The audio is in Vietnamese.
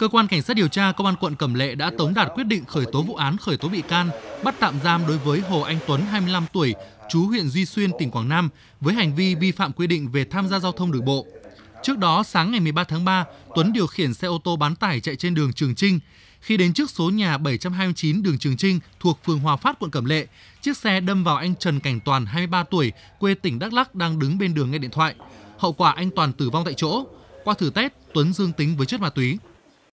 Cơ quan Cảnh sát điều tra Công an quận Cẩm Lệ đã tống đạt quyết định khởi tố vụ án, khởi tố bị can, bắt tạm giam đối với Hồ Anh Tuấn, 25 tuổi, chú huyện Duy Xuyên, tỉnh Quảng Nam, với hành vi vi phạm quy định về tham gia giao thông đường bộ. Trước đó, sáng ngày 13 tháng 3, Tuấn điều khiển xe ô tô bán tải chạy trên đường Trường Trinh. Khi đến trước số nhà 729 đường Trường Trinh thuộc phường Hòa Phát, quận Cẩm Lệ, chiếc xe đâm vào anh Trần Cảnh Toàn, 23 tuổi, quê tỉnh Đắk Lắc đang đứng bên đường nghe điện thoại. Hậu quả anh Toàn tử vong tại chỗ. Qua thử test, Tuấn dương tính với chất ma túy.